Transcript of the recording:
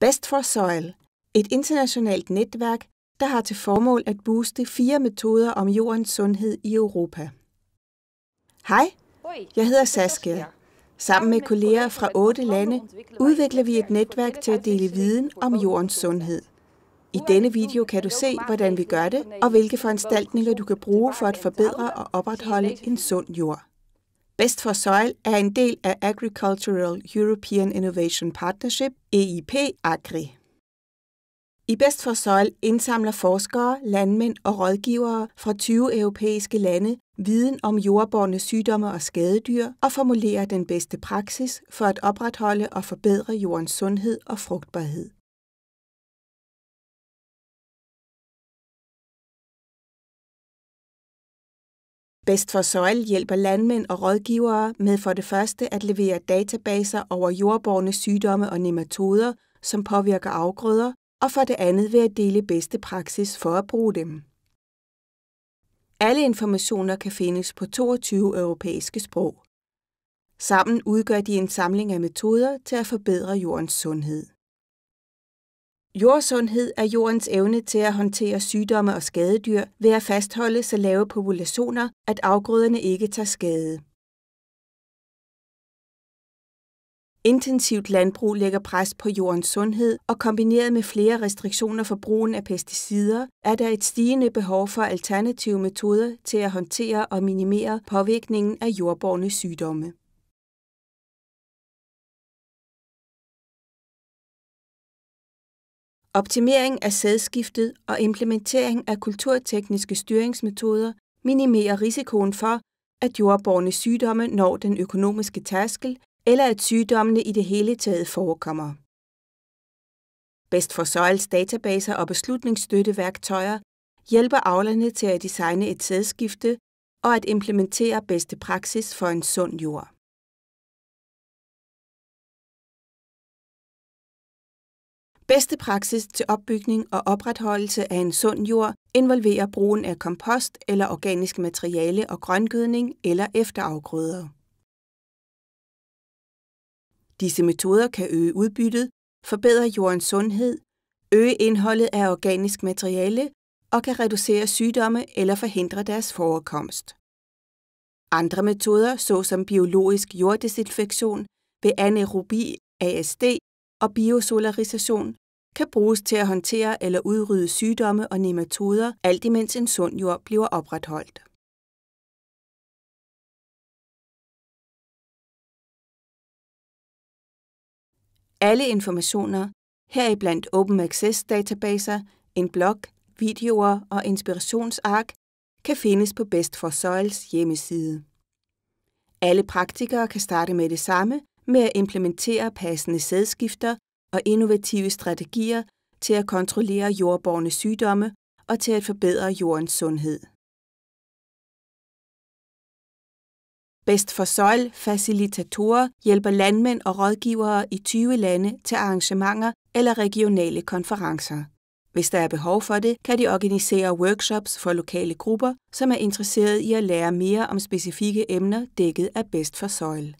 Best for Soil, et internationalt netværk, der har til formål at booste fire metoder om jordens sundhed i Europa. Hej, jeg hedder Saskia. Sammen med kolleger fra otte lande udvikler vi et netværk til at dele viden om jordens sundhed. I denne video kan du se, hvordan vi gør det, og hvilke foranstaltninger du kan bruge for at forbedre og opretholde en sund jord. Best for Soil er en del af Agricultural European Innovation Partnership, EIP Agri. I Best for Soil indsamler forskere, landmænd og rådgivere fra 20 europæiske lande viden om jordbårne sygdomme og skadedyr og formulerer den bedste praksis for at opretholde og forbedre jordens sundhed og frugtbarhed. Best for Soil hjælper landmænd og rådgivere med for det første at levere databaser over jordborne sygdomme og nematoder, som påvirker afgrøder, og for det andet ved at dele bedste praksis for at bruge dem. Alle informationer kan findes på 22 europæiske sprog. Sammen udgør de en samling af metoder til at forbedre jordens sundhed. Jordsundhed er jordens evne til at håndtere sygdomme og skadedyr ved at fastholde så lave populationer, at afgrøderne ikke tager skade. Intensivt landbrug lægger pres på jordens sundhed, og kombineret med flere restriktioner for brugen af pesticider, er der et stigende behov for alternative metoder til at håndtere og minimere påvirkningen af jordborne sygdomme. Optimering af sædskiftet og implementering af kulturtekniske styringsmetoder minimerer risikoen for, at jordborne sygdomme når den økonomiske tærskel, eller at sygdommene i det hele taget forekommer. Best for Soils databaser og beslutningsstøtteværktøjer hjælper avlerne til at designe et sædskifte og at implementere bedste praksis for en sund jord. Bedste praksis til opbygning og opretholdelse af en sund jord involverer brugen af kompost eller organisk materiale og grøngødning eller efterafgrøder. Disse metoder kan øge udbyttet, forbedre jordens sundhed, øge indholdet af organisk materiale og kan reducere sygdomme eller forhindre deres forekomst. Andre metoder, såsom biologisk jorddesinfektion ved anaerobi ASD og biosolarisation kan bruges til at håndtere eller udrydde sygdomme og nematoder, alt imens en sund jord bliver opretholdt. Alle informationer, heriblandt Open Access databaser, en blog, videoer og inspirationsark, kan findes på Best for Soils hjemmeside. Alle praktikere kan starte med det samme med at implementere passende sædskifter og innovative strategier til at kontrollere jordborne sygdomme og til at forbedre jordens sundhed. Best for Soil facilitatorer hjælper landmænd og rådgivere i 20 lande til arrangementer eller regionale konferencer. Hvis der er behov for det, kan de organisere workshops for lokale grupper, som er interesserede i at lære mere om specifikke emner dækket af Best for Soil.